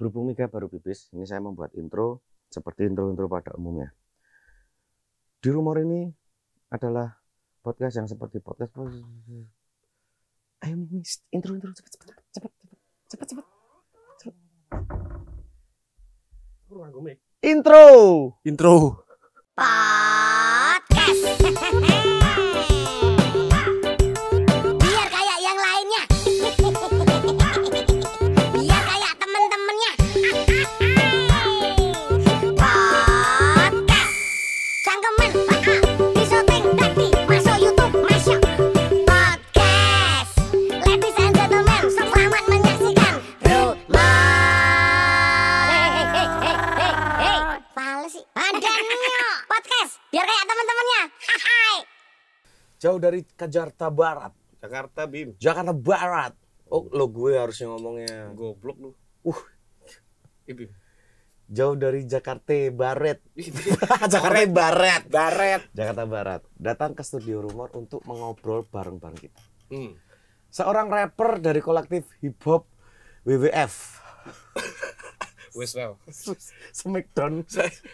Berhubung Mika baru pipis, ini saya membuat intro seperti intro-intro pada umumnya. Di rumor ini adalah podcast yang seperti podcast. Ayo intro intro cepat cepat cepat cepat cepat cepat. Intro. Intro. Podcast. Jauh dari Jakarta Barat. Jakarta Bim. Jakarta Barat. Oh, lo gue harusnya ngomongnya. Goblok lu. Uh. Ibi. Jauh dari Jakarta Barat. Jakarta Barat. Barat. Jakarta Barat. Datang ke studio Rumor untuk mengobrol bareng-bareng kita. Hmm. Seorang rapper dari kolektif hip hop WWF. Wes wow. Smackdown.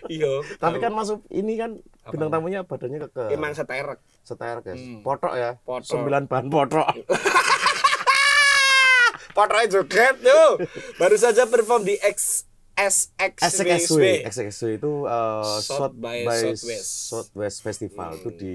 Iya. Tapi kan masuk ini kan bintang tamunya badannya ke Emang seterek. Seterek ya. Hmm. Potok ya. Sembilan bahan potok. Potoknya juga tuh. Baru saja perform di X SXSW. SXSW itu uh, South by, by Southwest. Southwest Festival hmm. itu di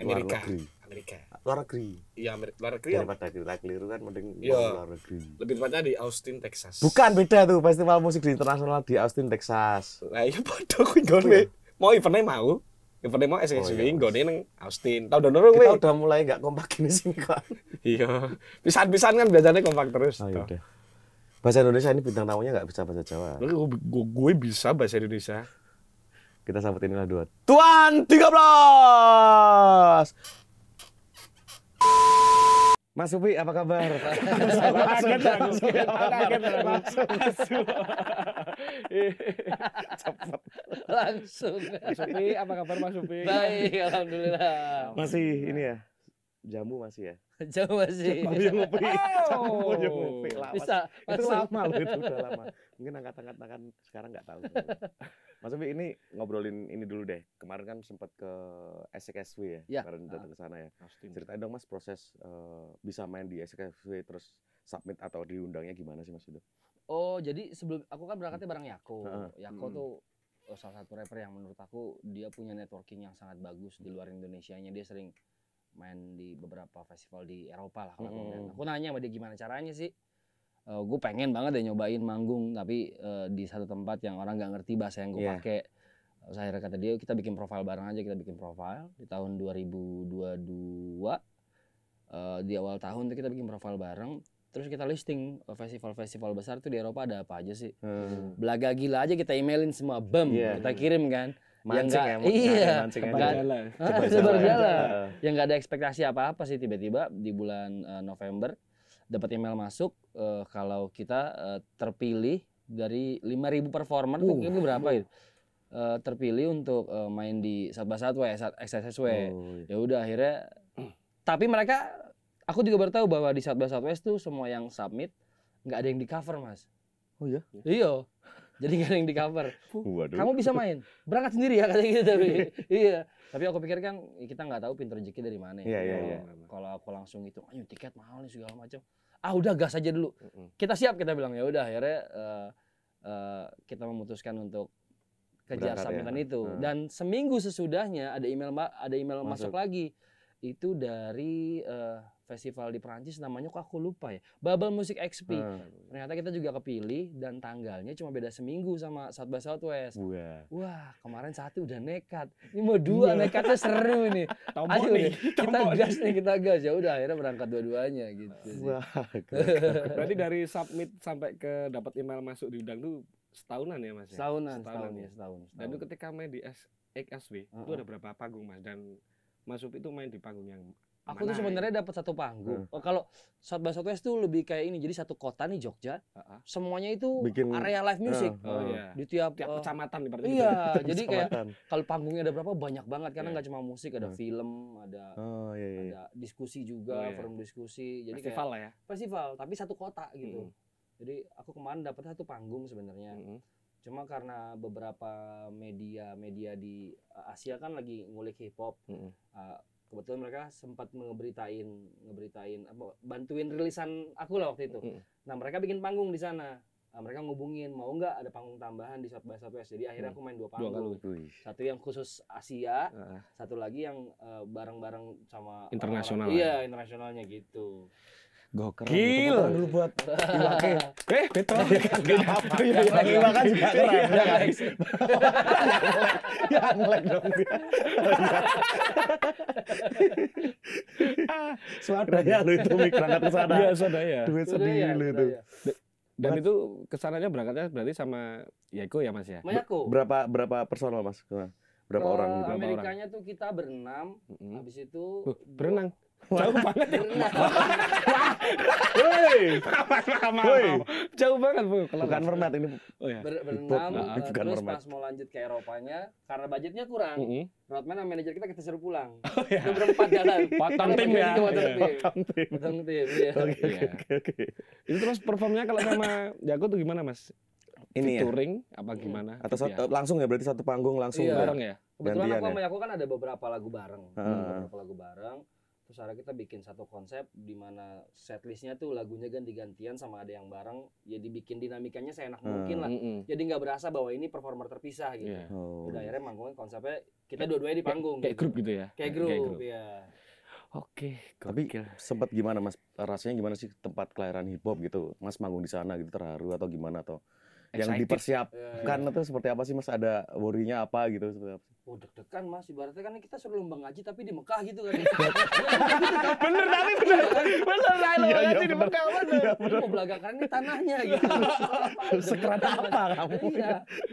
Amerika. Luar negeri. Amerika luar negeri iya luar negeri daripada ya. kita keliru kan mending ya. luar negeri lebih tepatnya di Austin Texas bukan beda tuh festival musik di internasional di Austin Texas nah iya padha kuwi gone iya. mau eventnya mau eventnya mau SSB oh, iya. gone neng Austin tau dono kowe kita udah mulai enggak kompak gini sini kok iya pisan-pisan kan biasanya kompak terus oh, iya bahasa Indonesia ini bintang tamunya nggak bisa bahasa Jawa gue bisa bahasa Indonesia kita sambut inilah dua tuan 13 Mas Upi, apa kabar? langsung. Langsung. Mas Upi, apa kabar Mas Upi? Baik, alhamdulillah. Masih ini ya, jamu masih ya jamu masih jamu yang ngopi jamu yang ngopi lama Bisa, itu lama loh itu udah lama mungkin angkat-angkatan sekarang nggak tahu Mas tapi ini ngobrolin ini dulu deh kemarin kan sempat ke SKSW ya, ya. kemarin nah. datang ke sana ya Pasti. ceritain dong Mas proses uh, bisa main di SKSW terus submit atau diundangnya gimana sih Mas Udo Oh jadi sebelum aku kan berangkatnya bareng Yako uh, Yako hmm. tuh eh, salah satu rapper yang menurut aku dia punya networking yang sangat bagus di luar Indonesia nya dia sering main di beberapa festival di Eropa lah kalau aku Aku nanya sama dia gimana caranya sih? Uh, eh, gue pengen banget deh nyobain manggung tapi uh, di satu tempat yang orang nggak ngerti bahasa yang gue yeah. pakai. Terus akhirnya kata dia kita bikin profil bareng aja kita bikin profil di tahun 2022 uh, eh, di awal tahun tuh kita bikin profil bareng terus kita listing festival-festival besar tuh di Eropa ada apa aja sih. Hmm. Belaga gila aja kita emailin semua, bam, yeah. kita kirim kan yang gak, ya, iya, mancing cepat aja. jalan. Ah, jalan. Yang nggak ada ekspektasi apa-apa sih tiba-tiba di bulan uh, November dapat email masuk uh, kalau kita uh, terpilih dari 5000 performer uh. itu berapa gitu. Uh, terpilih untuk uh, main di Satba Satwa ya XSSW. Oh, iya. Ya udah akhirnya tapi mereka aku juga baru tahu bahwa di Satba Satwa itu semua yang submit nggak ada yang di cover, Mas. Oh iya. Iya. Jadi gak ada yang di cover. Waduh. Kamu bisa main. Berangkat sendiri ya katanya gitu tapi. iya. Tapi aku pikir kan ya kita nggak tahu pintu rezeki dari mana. Ya. Iya iya iya. Kalau aku langsung itu, ayo tiket mahal nih segala macam. Ah udah gas aja dulu. Kita siap kita bilang ya udah akhirnya uh, uh, kita memutuskan untuk kejar sambutan ya. itu. Hmm. Dan seminggu sesudahnya ada email ada email masuk, masuk lagi itu dari uh, festival di Prancis namanya kok aku lupa ya. Bubble Music XP. Uh. Ternyata kita juga kepilih dan tanggalnya cuma beda seminggu sama South by Southwest. Wah, Wah kemarin satu udah nekat. Ini mau dua iya. nekatnya seru nih. Tombol Ayo nih, kita tombol gas nih, kita gas. Ya udah akhirnya berangkat dua-duanya gitu sih. Wah, Berarti dari submit sampai ke dapat email masuk diundang tuh setahunan ya Mas ya? Setahunan, setahunan, ya, setahun, setahun. Dan itu ketika main di S uh uh itu ada berapa panggung Mas dan masuk itu main di panggung yang Aku tuh sebenarnya dapat satu panggung. Hmm. Oh, kalau saat by Southwest tuh lebih kayak ini. Jadi satu kota nih Jogja. Uh-huh. Semuanya itu Bikin, area live music. Uh, oh, iya. Di tiap, tiap uh, kecamatan berarti. Iya, jadi kayak kalau panggungnya ada berapa banyak banget karena iya. nggak yeah. cuma musik, ada uh. film, ada oh, iya, iya, iya. ada diskusi juga, oh, iya. forum diskusi. Jadi festival kayak, lah ya. Festival, tapi satu kota gitu. Hmm. Jadi aku kemarin dapat satu panggung sebenarnya. Hmm. Cuma karena beberapa media-media di Asia kan lagi ngulik hip hop. Hmm. Uh, kebetulan mereka sempat ngeberitain ngeberitain apa bantuin rilisan aku lah waktu itu mm. nah mereka bikin panggung di sana nah, mereka ngubungin mau nggak ada panggung tambahan di South by Southwest jadi akhirnya mm. aku main dua panggung dua kali. satu yang khusus Asia uh. satu lagi yang uh, eh, bareng -bareng sama internasional ya. iya internasionalnya gitu Gokil. Dulu buat dipakai. Eh, betul. Gak apa-apa. Lagi makan juga keren. Ya, guys. Ya, ngelag dong dia. Swadaya itu mik berangkat ke sana. Iya, swadaya. Duit sedih itu. Dan itu kesananya berangkatnya berarti sama Yaiko ya Mas ya? Mayako. Berapa berapa personal Mas? Berapa orang? Amerikanya tuh kita berenam, habis itu berenang. Jauh banget ya. Woi. Woi. Jauh banget, Bu. Bukan format ini. Oh ya. Ber berenam eh, terus pas mau lanjut ke Eropanya karena budgetnya kurang. Mm -hmm. Roadman sama manajer kita kita suruh pulang. Oh, iya. jalan. Potong tim ya. Iya. Potong tim. Potong tim. Iya. Oke iya. oke oke. Itu terus performnya kalau sama Jago tuh gimana, Mas? Ini touring ya? apa gimana? Atau gitu satu, ya. langsung ya berarti satu panggung langsung iya. Ya? bareng ya? Kebetulan aku sama Yaku kan ada beberapa lagu bareng. Hmm. Beberapa lagu bareng terus akhirnya kita bikin satu konsep di mana setlistnya tuh lagunya ganti-gantian sama ada yang bareng ya bikin dinamikanya seenak hmm. mungkin lah jadi nggak berasa bahwa ini performer terpisah gitu yeah. oh. udah akhirnya manggungnya konsepnya kita dua-duanya di panggung kayak gitu. grup gitu ya kayak grup, kayak grup. ya Oke, okay, tapi sempat gimana mas? Rasanya gimana sih tempat kelahiran hip hop gitu? Mas manggung di sana gitu terharu atau gimana atau yang dipersiapkan yeah, yeah. atau seperti apa sih mas? Ada worry-nya apa gitu seperti apa? Oh deg-degan mas, ibaratnya kan kita suruh lomba ngaji tapi di Mekah gitu kan. Ya. bener tapi bener, iya, iya, bener lah lomba iya, ngaji di Mekah bener. Mau belakang ini tanahnya gitu. Sekerat apa kamu? Iya.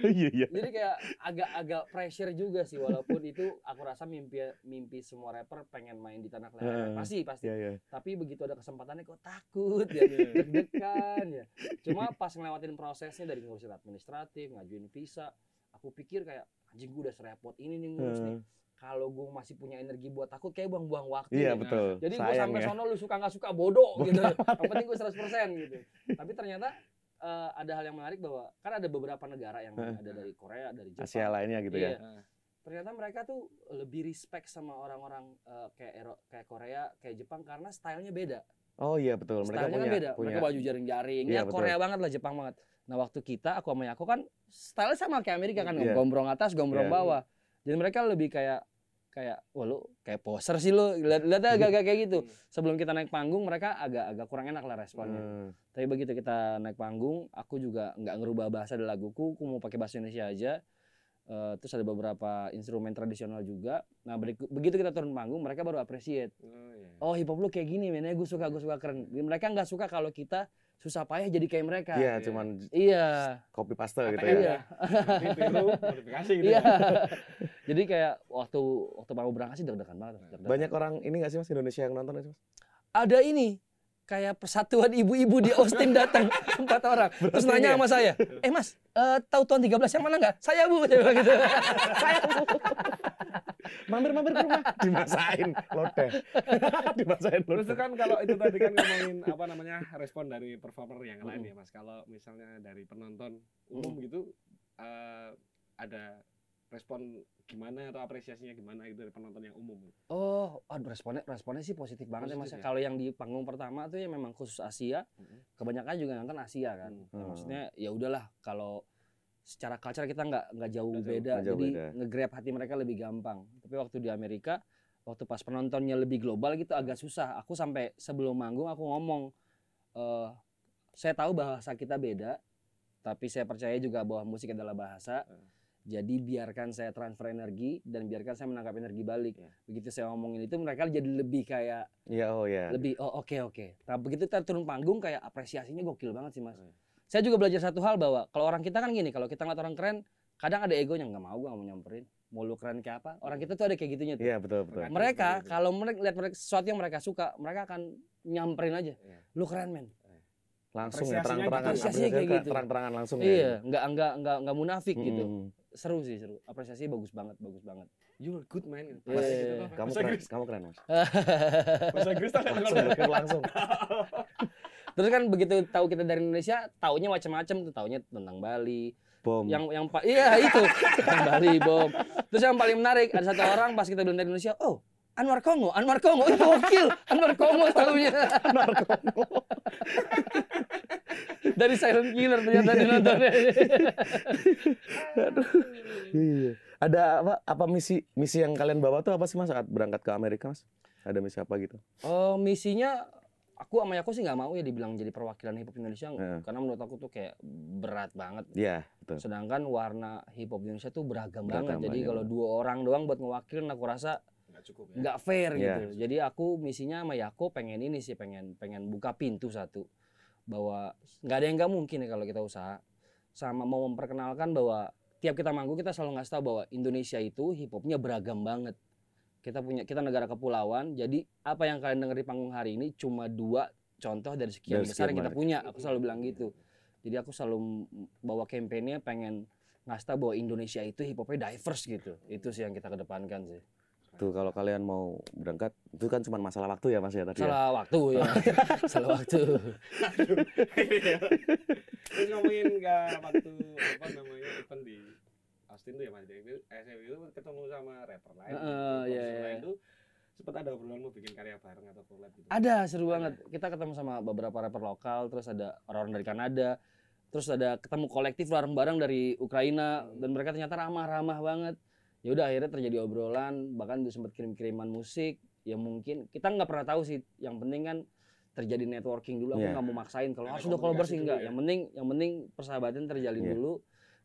iya, Jadi kayak agak-agak pressure juga sih walaupun itu aku rasa mimpi mimpi semua rapper pengen main di tanah Kelahiran. pasti pasti. Tapi begitu ada kesempatannya kok takut ya deg-degan ya. Cuma pas ngelewatin prosesnya dari ngurusin administratif, ngajuin visa, aku pikir kayak anjing gue udah serepot ini nih ngurus hmm. nih kalau gue masih punya energi buat takut kayak buang-buang waktu. Iya, nah. betul. Jadi gue sampai ya. sono lu suka nggak suka bodoh gitu. Yang penting gue 100% gitu. Tapi ternyata uh, ada hal yang menarik bahwa kan ada beberapa negara yang ada dari Korea, dari Jepang. Asia lainnya gitu ya. iya. ya. Ternyata mereka tuh lebih respect sama orang-orang uh, kayak Ero, kayak Korea, kayak Jepang karena stylenya beda. Oh iya betul. Mereka kan punya, kan beda. Punya. Mereka baju jaring-jaring. Ya, iya, ya betul. Korea banget lah, Jepang banget. Nah waktu kita, aku sama aku kan style sama kayak Amerika kan, yeah. gombrong atas, gombrong yeah. bawah. Jadi mereka lebih kayak kayak wah lu kayak poser sih lu lihat lihat agak-agak kayak gitu sebelum kita naik panggung mereka agak-agak kurang enak lah responnya hmm. tapi begitu kita naik panggung aku juga nggak ngerubah bahasa dari laguku aku mau pakai bahasa Indonesia aja Uh, terus ada beberapa instrumen tradisional juga. Nah begitu kita turun panggung, mereka baru appreciate. Oh, iya. oh hip hop lu kayak gini, mainnya Gue suka, gue suka keren. Mereka nggak suka kalau kita susah payah jadi kayak mereka. Iya, yeah, cuman iya copy paste gitu ya. Iya. modifikasi gitu. Iya. Ya. jadi kayak waktu waktu mau berangkat sih deg-degan banget. Banyak orang ini nggak sih mas Indonesia yang nonton sih mas? Ada ini kayak persatuan ibu-ibu di Austin datang empat orang terus nanya ya? sama saya eh mas uh, tahu tuan 13 yang mana nggak saya bu saya bilang gitu saya bu mampir-mampir ke rumah dimasain lodeh dimasain lodeh terus kan kalau itu tadi kan ngomongin apa namanya respon dari performer yang lain mm ya mas kalau misalnya dari penonton mm. umum mm gitu uh, ada respon gimana atau apresiasinya gimana itu dari penonton yang umum? Oh, aduh responnya responnya sih positif banget positif ya mas. Ya. ya? Kalau yang di panggung pertama tuh ya memang khusus Asia, hmm. kebanyakan juga nonton Asia kan. Hmm. Nah, hmm. maksudnya ya udahlah kalau secara culture kita nggak nggak jauh, beda, jadi beda. ngegrab hati mereka lebih gampang. Tapi waktu di Amerika, waktu pas penontonnya lebih global gitu agak susah. Aku sampai sebelum manggung aku ngomong, uh, saya tahu bahasa kita beda, tapi saya percaya juga bahwa musik adalah bahasa. Eh. Jadi biarkan saya transfer energi dan biarkan saya menangkap energi balik. Yeah. Begitu saya ngomongin itu mereka jadi lebih kayak ya yeah, oh ya. Yeah. Lebih oh oke okay, oke. Okay. Nah, begitu kita turun panggung kayak apresiasinya gokil banget sih, Mas. Yeah. Saya juga belajar satu hal bahwa kalau orang kita kan gini, kalau kita ngeliat orang keren, kadang ada egonya nggak mau gua mau nyamperin. Mau lu keren kayak apa? Orang kita tuh ada kayak gitunya tuh. Iya, yeah, betul betul. Mereka iya, kalau mereka lihat mereka sesuatu yang mereka suka, mereka akan nyamperin aja. Yeah. Lu keren, men iya. langsung ya terang-terangan gitu, ya. gitu terang-terangan langsung ya. iya ya. nggak nggak nggak nggak munafik -hmm. gitu seru sih seru apresiasi bagus banget bagus banget you are good man yeah, yeah, yeah. kamu keren kamu keren mas langsung langsung terus kan begitu tahu kita dari Indonesia taunya macam-macam tuh taunya tentang Bali bom yang yang pak iya itu tentang Bali bom terus yang paling menarik ada satu orang pas kita bilang dari Indonesia oh Anwar Kongo, Anwar Kongo itu wakil Anwar Kongo tahunya. Anwar Kongo dari silent killer ternyata di Aduh. Iya, iya, iya. Ada apa apa misi misi yang kalian bawa tuh apa sih Mas saat berangkat ke Amerika Mas? Ada misi apa gitu? Oh, uh, misinya aku sama aku sih nggak mau ya dibilang jadi perwakilan hip hop Indonesia yeah. karena menurut aku tuh kayak berat banget. Iya, yeah, Sedangkan warna hip hop Indonesia tuh beragam, beragam banget. Jadi kalau dua orang doang buat ngewakilin aku rasa nggak ya. fair yeah. gitu. Jadi aku misinya sama Yako pengen ini sih pengen pengen buka pintu satu bahwa nggak ada yang nggak mungkin ya kalau kita usaha sama mau memperkenalkan bahwa tiap kita manggung kita selalu ngasih tahu bahwa Indonesia itu hip hopnya beragam banget kita punya kita negara kepulauan jadi apa yang kalian dengar di panggung hari ini cuma dua contoh dari sekian dari besar yang kita punya aku selalu bilang gitu jadi aku selalu bawa kampanye pengen ngasih tahu bahwa Indonesia itu hip hopnya diverse gitu itu sih yang kita kedepankan sih Tuh kalau kalian mau berangkat itu kan cuma masalah waktu ya Mas ya tadi. Salah ya? waktu ya. salah waktu. Ya. Terus ngomongin nggak waktu apa namanya event di Austin tuh ya Mas. Jadi SMU itu ketemu sama rapper lain. uh, iya. Yeah, itu sempat ada obrolan mau bikin karya bareng atau collab gitu. Ada, seru banget. Kita ketemu sama beberapa rapper lokal, terus ada orang-orang dari Kanada, terus ada ketemu kolektif bareng-bareng dari Ukraina hmm. dan mereka ternyata ramah-ramah banget ya udah akhirnya terjadi obrolan bahkan udah sempat kirim-kiriman musik ya mungkin kita nggak pernah tahu sih yang penting kan terjadi networking dulu aku iya. nggak yeah. mau maksain kalau harus udah kolaborasi sih enggak ya. yang penting yang penting persahabatan terjalin yeah. dulu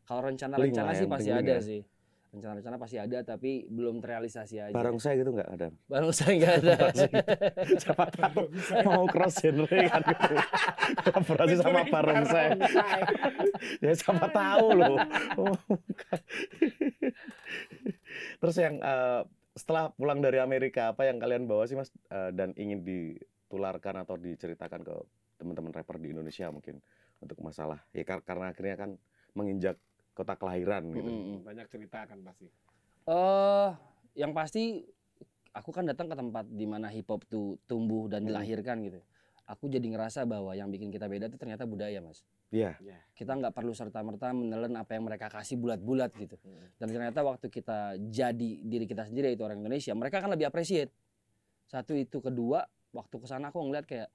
kalau rencana-rencana sih pasti ada ya. sih rencana-rencana pasti ada tapi belum terrealisasi aja. Barang saya gitu nggak ada? Barang saya nggak ada. Siapa tahu mau cross genre kan gitu. Kolaborasi sama barang saya. ya siapa tahu loh. Oh, Terus yang uh, setelah pulang dari Amerika apa yang kalian bawa sih mas uh, dan ingin ditularkan atau diceritakan ke teman-teman rapper di Indonesia mungkin untuk masalah ya kar karena akhirnya kan menginjak kota kelahiran gitu. Hmm. Banyak cerita kan pasti. Eh, uh, yang pasti aku kan datang ke tempat di mana hip hop tuh tumbuh dan mm. dilahirkan gitu. Aku jadi ngerasa bahwa yang bikin kita beda itu ternyata budaya, Mas. Iya. Yeah. Kita nggak perlu serta-merta menelan apa yang mereka kasih bulat-bulat gitu. Hmm. Dan ternyata waktu kita jadi diri kita sendiri itu orang Indonesia, mereka kan lebih appreciate. Satu itu, kedua, waktu ke sana aku ngeliat kayak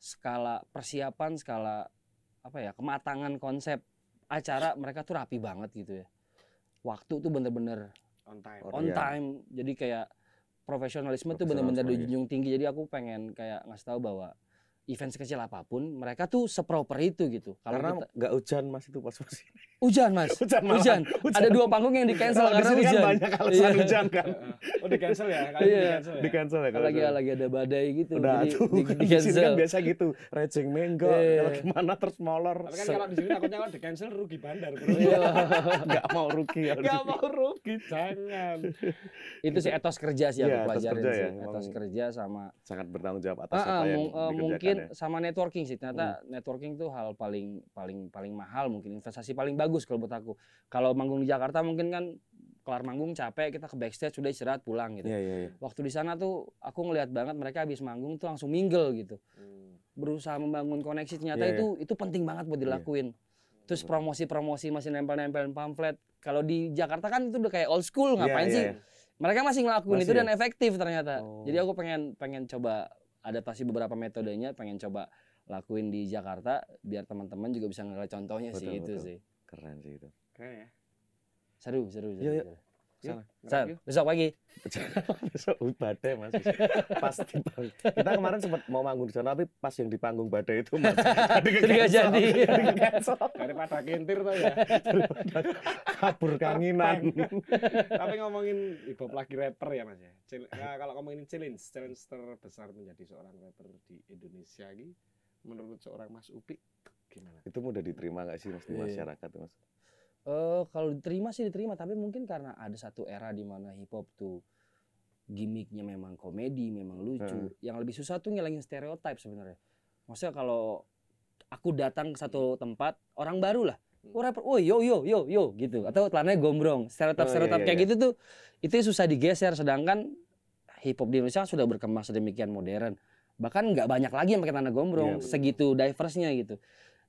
skala persiapan, skala apa ya, kematangan konsep acara mereka tuh rapi banget gitu ya. Waktu tuh bener-bener on time. On yeah. Iya. Jadi kayak profesionalisme tuh bener-bener dijunjung iya. tinggi. Jadi aku pengen kayak ngasih tahu bahwa event sekecil apapun mereka tuh seproper itu gitu kalau karena nggak hujan mas itu pas pas ini hujan mas hujan, hujan. hujan ada dua panggung yang di cancel karena kan iya. hujan kan banyak alasan yeah. hujan kan oh di cancel ya kali yeah. di cancel ya, ya lagi lagi ada badai gitu udah jadi, tuh di, di cancel kan biasa gitu racing mango yeah. gimana terus molor tapi kan kalau di sini takutnya kalau di cancel rugi bandar Iya. Gak mau rugi ya Gak mau rugi jangan itu sih etos kerja sih yang yeah, pelajarin sih ya, etos kerja sama sangat bertanggung jawab atas ah, ah, apa yang eh, mungkin ya ya? sama networking sih. Ternyata hmm. networking tuh hal paling paling paling mahal mungkin investasi paling bagus kalau buat aku. Kalau manggung di Jakarta mungkin kan kelar manggung capek kita ke backstage sudah istirahat pulang gitu. Yeah, yeah, yeah. Waktu di sana tuh aku ngelihat banget mereka habis manggung tuh langsung mingle gitu. Hmm. Berusaha membangun koneksi ternyata yeah, yeah. itu itu penting banget buat iya. dilakuin. Yeah. Terus promosi-promosi masih nempel-nempelin pamflet. Kalau di Jakarta kan itu udah kayak old school iya, ngapain yeah, yeah. sih? Iya. Mereka masih ngelakuin masih itu ya? dan efektif ternyata. Oh. Jadi aku pengen pengen coba ada pasti beberapa metodenya pengen coba lakuin di Jakarta biar teman-teman juga bisa ngeliat contohnya betul, sih betul. itu sih keren sih itu keren ya seru seru, seru, iya, iya. seru. Sana. Iya, Sal, besok pagi. besok badai mas. Pasti Kita kemarin sempat mau manggung di sana, tapi pas yang di panggung badai itu mas. Tadi nggak jadi. Daripada kentir tuh ya. Kabur kanginan. tapi ngomongin ibu lagi rapper ya mas ya. Nah, kalau ngomongin challenge, challenge terbesar menjadi seorang rapper di Indonesia ini, menurut seorang Mas Upi, gimana? Itu mudah diterima nggak sih mas di iya. masyarakat mas? uh, kalau diterima sih diterima tapi mungkin karena ada satu era di mana hip hop tuh gimmicknya memang komedi memang lucu hmm. yang lebih susah tuh ngilangin stereotip sebenarnya maksudnya kalau aku datang ke satu tempat orang baru lah hmm. oh rapper, oh yo yo yo yo gitu atau telannya gombrong stereotip stereotip oh, iya, iya, kayak iya. gitu tuh itu susah digeser sedangkan hip hop di Indonesia sudah berkembang sedemikian modern bahkan nggak banyak lagi yang pakai tanda gombrong yeah, iya, segitu diversnya gitu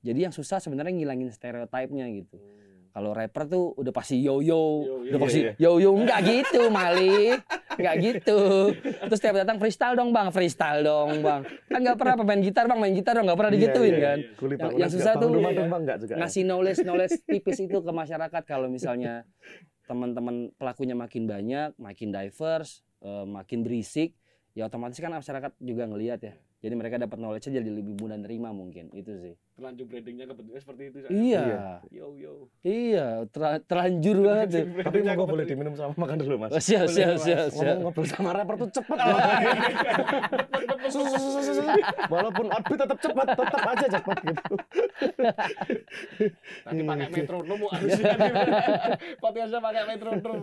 jadi yang susah sebenarnya ngilangin stereotipnya gitu hmm kalau rapper tuh udah pasti yo yo, udah pasti yo yo enggak gitu Mali, enggak gitu. Terus tiap datang freestyle dong bang, freestyle dong bang. Kan nggak pernah pemain gitar bang, main gitar dong nggak pernah iya, digituin iya, kan. Iya. yang, susah tuh ngasih knowledge knowledge tipis itu ke masyarakat kalau misalnya teman-teman pelakunya makin banyak, makin diverse, eh, makin berisik, ya otomatis kan masyarakat juga ngelihat ya. Jadi mereka dapat knowledge jadi lebih mudah nerima mungkin itu sih terlanjur brandingnya kebetulan seperti itu saya. iya yo yo iya ter terlanjur banget deh. tapi mau gue boleh diminum sama makan dulu mas oh, siap siap siap siap ngobrol sama rapper tuh cepet walaupun outfit tetap cepet tetap aja cepet gitu tapi iya, pakai gitu. metronom harusnya biasa kan pakai metronom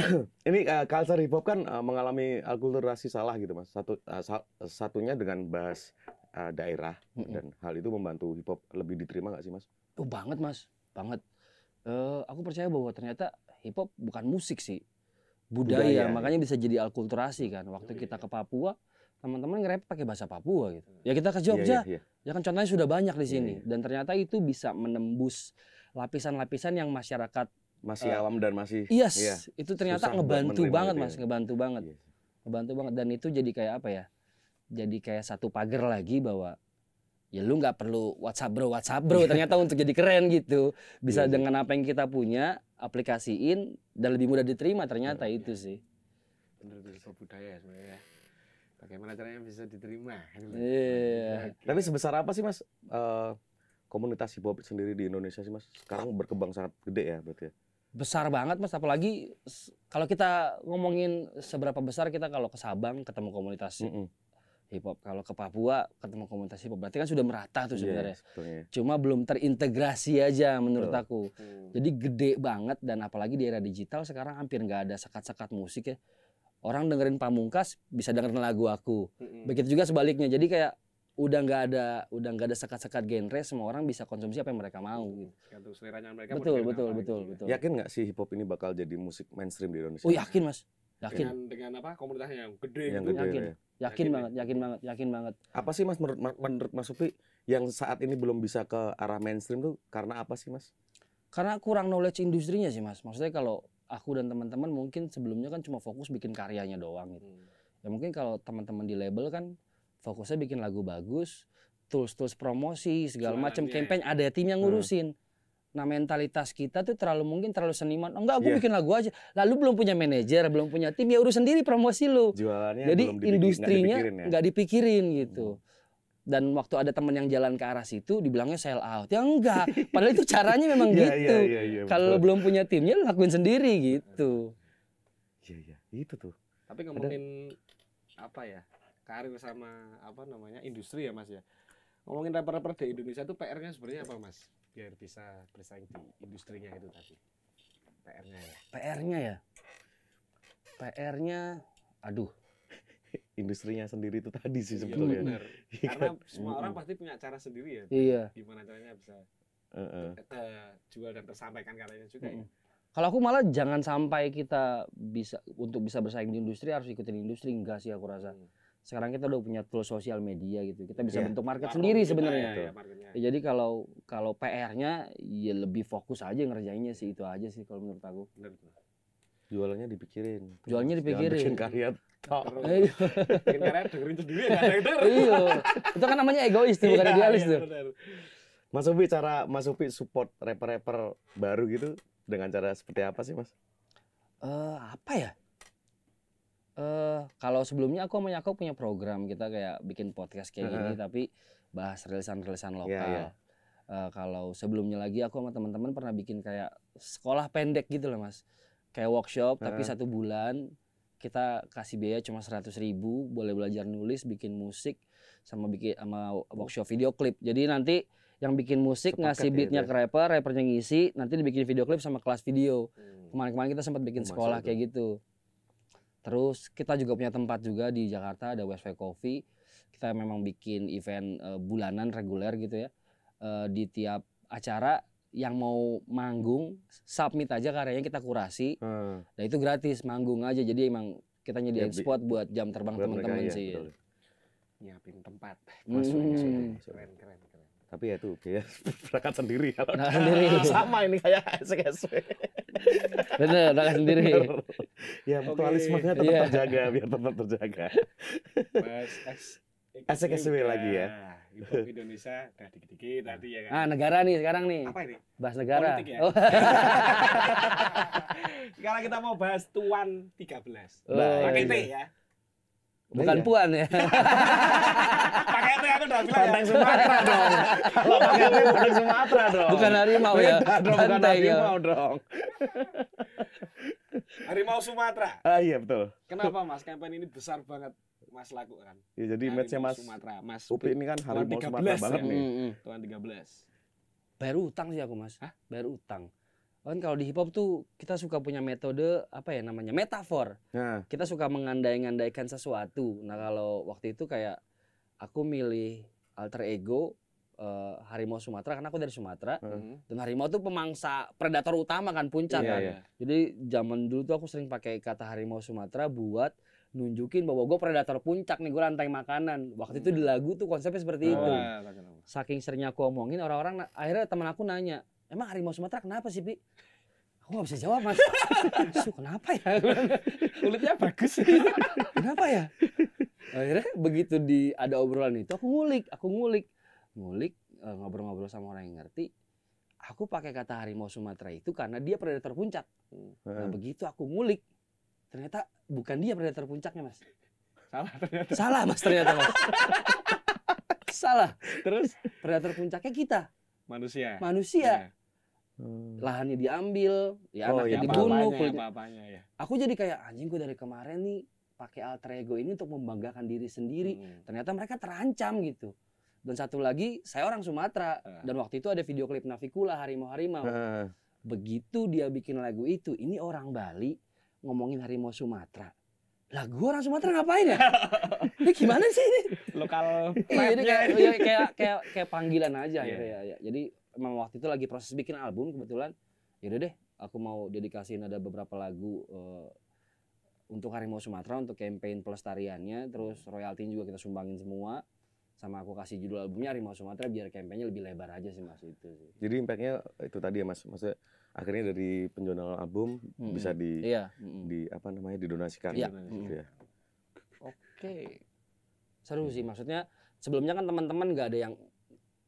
ini uh, culture hip hop kan uh, mengalami akulturasi salah gitu mas satu uh, sa satunya dengan bahas uh, daerah mm -hmm. dan hal itu membantu hip hop lebih diterima nggak sih mas? Oh banget mas, banget. Uh, aku percaya bahwa ternyata hip hop bukan musik sih, budaya, budaya makanya bisa jadi alkulturasi kan. Waktu oh, kita iya. ke Papua, teman-teman ngerap pakai bahasa Papua gitu. Iya. Ya kita ke Jogja, yeah, yeah, yeah. ya kan contohnya sudah banyak di iya, sini yeah, yeah. dan ternyata itu bisa menembus lapisan-lapisan yang masyarakat masih uh, awam dan masih yes yeah, itu ternyata gitu ya. ngebantu banget mas, ngebantu banget, yeah. ngebantu banget dan itu jadi kayak apa ya? jadi kayak satu pagar lagi bahwa ya lu nggak perlu WhatsApp bro WhatsApp bro ternyata untuk jadi keren gitu bisa yeah. Iya. dengan apa yang kita punya aplikasiin dan lebih mudah diterima ternyata yeah. itu iya. sih bener itu sebuah budaya ya sebenarnya ya. bagaimana caranya bisa diterima yeah. Iya. tapi sebesar apa sih mas uh, komunitas hip hop sendiri di Indonesia sih mas sekarang berkembang sangat gede ya berarti ya besar banget mas apalagi kalau kita ngomongin seberapa besar kita kalau ke Sabang ketemu komunitas mm -mm hip hop. Kalau ke Papua ketemu komunitas hip hop. Berarti kan sudah merata tuh iya, sebenarnya. Yes, iya. Cuma belum terintegrasi aja menurut betul. aku. Hmm. Jadi gede banget dan apalagi di era digital sekarang hampir nggak ada sekat-sekat musik ya. Orang dengerin pamungkas bisa dengerin lagu aku. Hmm. Begitu juga sebaliknya. Jadi kayak udah nggak ada udah nggak ada sekat-sekat genre semua orang bisa konsumsi apa yang mereka mau hmm. gitu. mereka. Betul betul betul, betul gitu ya. betul. Yakin nggak sih hip hop ini bakal jadi musik mainstream di Indonesia? Oh yakin mas yakin dengan, dengan apa komunitasnya yang gede yang gitu. gede, yakin. Ya. yakin yakin ya? banget yakin banget yakin banget apa sih mas menurut menurut mas Supi yang saat ini belum bisa ke arah mainstream tuh karena apa sih mas karena kurang knowledge industrinya sih mas maksudnya kalau aku dan teman-teman mungkin sebelumnya kan cuma fokus bikin karyanya doang gitu hmm. ya mungkin kalau teman-teman di label kan fokusnya bikin lagu bagus tools tools promosi segala macam iya. campaign ada tim yang ngurusin hmm. Nah mentalitas kita tuh terlalu mungkin terlalu seniman. enggak, aku yeah. bikin lagu aja. Lalu belum punya manajer, belum punya tim, ya urus sendiri promosi lu. Jualannya Jadi belum industrinya ya? nggak dipikirin, ya? dipikirin gitu. Hmm. Dan waktu ada teman yang jalan ke arah situ, dibilangnya sell out. Ya enggak. Padahal itu caranya memang iya, iya, gitu. Yeah, yeah, yeah, Kalau belum punya timnya, lu lakuin sendiri gitu. Iya iya, itu tuh. Tapi ngomongin ada. apa ya? Karir sama apa namanya industri ya mas ya. Ngomongin rapper-rapper di Indonesia tuh PR-nya sebenarnya apa mas? biar bisa bersaing di industrinya itu tadi. PR-nya ya. PR-nya ya. PR-nya aduh. industrinya sendiri itu tadi sih iya, sebetulnya. Iya, Karena semua orang pasti punya cara sendiri ya. Iya. Gimana caranya bisa uh -uh. jual dan tersampaikan karyanya juga uh -uh. ya. Kalau aku malah jangan sampai kita bisa untuk bisa bersaing di industri harus ikutin industri enggak sih aku rasa. Hmm sekarang kita udah punya tool sosial media gitu kita bisa yeah. bentuk market Baru sendiri sebenarnya ya, ya, ya, jadi kalau kalau PR-nya ya lebih fokus aja ngerjainnya sih itu aja sih kalau menurut aku jualannya dipikirin jualnya dipikirin Jangan karya bikin karya dengerin sendiri ya, iya itu kan namanya egois tuh bukan iya, idealis iya, tuh Mas Upi cara Mas Upi support rapper-rapper baru gitu dengan cara seperti apa sih Mas? Eh apa ya? uh, kalau sebelumnya aku sama Yakob punya program kita kayak bikin podcast kayak uh -huh. gini tapi bahas rilisan-rilisan iya, lokal. Yeah, iya. yeah. Uh, kalau sebelumnya lagi aku sama teman-teman pernah bikin kayak sekolah pendek gitu loh mas, kayak workshop uh tapi satu bulan kita kasih biaya cuma seratus ribu boleh belajar nulis bikin musik sama bikin sama workshop video klip jadi nanti yang bikin musik Sepakat ngasih ya beatnya ya, ke rapper rappernya ngisi nanti dibikin video klip sama kelas video hmm. kemarin-kemarin kita sempat bikin sekolah kayak gitu Terus kita juga punya tempat juga di Jakarta ada Westway Coffee. Kita memang bikin event uh, bulanan reguler gitu ya. Uh, di tiap acara yang mau manggung submit aja karyanya kita kurasi. Hmm. Nah itu gratis manggung aja. Jadi emang kita nyediain ya, spot buat jam terbang teman-teman iya, sih. Betul. Nyiapin tempat. Hmm. keren keren keren tapi ya itu ya berangkat sendiri kalau nah, sendiri. sama ini kayak SKSW bener berangkat sendiri bener ya mutualismenya tetap yeah. terjaga biar tetap terjaga Mas as Asik lagi ya. Ibu Indonesia udah dikit-dikit nanti ya kan. Ah, negara nih sekarang nih. Apa ini? Bahas negara. Politik ya? oh. sekarang kita mau bahas tuan 13. Oh, iya, Pakai iya. T ya. Bukan ya. puan ya. pakai T aku udah bilang ya. banteng Sumatera dong. Kalau pakai T banteng Sumatera dong. Bukan harimau ya. Banteng, bukan harimau ya. dong. Harimau Sumatera. Ah iya betul. Kenapa Mas kampanye ini besar banget Mas lakukan? Ya jadi matchnya Mas Sumatera. Mas Upi ini kan Harimau 13, Sumatera banget ya? nih. Mm -hmm. Tuan 13. Bayar utang sih aku Mas. Hah? Bayar utang. Kan kalau di hip hop tuh kita suka punya metode apa ya namanya metafor. Nah. Kita suka mengandai-ngandaikan sesuatu. Nah kalau waktu itu kayak aku milih alter ego Eh, harimau Sumatera karena aku dari Sumatera hmm. hmm. dan harimau tuh pemangsa predator utama kan puncak yeah, kan. Yeah. Jadi zaman dulu tuh aku sering pakai kata harimau Sumatera buat nunjukin bahwa gue predator puncak nih gue rantai makanan. Waktu hmm. itu di hmm. lagu tuh konsepnya seperti oh, itu. Ya, Saking seringnya aku omongin orang-orang akhirnya teman aku nanya, "Emang harimau Sumatera kenapa sih, Pi?" Aku gak bisa jawab mas. Su kenapa ya? Kulitnya bagus. kenapa ya? Akhirnya begitu di ada obrolan itu aku ngulik, aku ngulik ngulik e, ngobrol-ngobrol sama orang yang ngerti aku pakai kata harimau Sumatera itu karena dia predator puncak nah begitu aku ngulik ternyata bukan dia predator puncaknya mas salah ternyata salah mas ternyata mas salah terus predator puncaknya kita manusia manusia ya. Hmm. lahannya diambil ya oh, anaknya ya, dibunuh apa -apanya, apa -apanya, ya. Iya. aku jadi kayak anjingku dari kemarin nih pakai alter ego ini untuk membanggakan diri sendiri hmm. ternyata mereka terancam gitu dan satu lagi, saya orang Sumatera. Uh. Dan waktu itu ada video klip Navikula harimau-harimau. Uh. Ah. Begitu dia bikin lagu itu, ini orang Bali ngomongin harimau Sumatera. Lah gua orang Sumatera ngapain ya? ini gimana sih ini? Lokal. Jadi iya, kayak, iya, kayak kayak kayak panggilan aja yeah. Gitu ya, ya. Jadi emang waktu itu lagi proses bikin album kebetulan. ya udah deh, aku mau dedikasiin ada beberapa lagu uh, untuk harimau Sumatera untuk campaign pelestariannya, terus royaltinya juga kita sumbangin semua sama aku kasih judul albumnya Rimau Sumatera biar kampanye lebih lebar aja sih mas itu sih. Jadi impactnya itu tadi ya mas, maksudnya akhirnya dari penjualan album hmm. bisa di iya. di apa namanya didonasikan iya. gitu ya. Oke, okay. seru sih maksudnya sebelumnya kan teman-teman nggak ada yang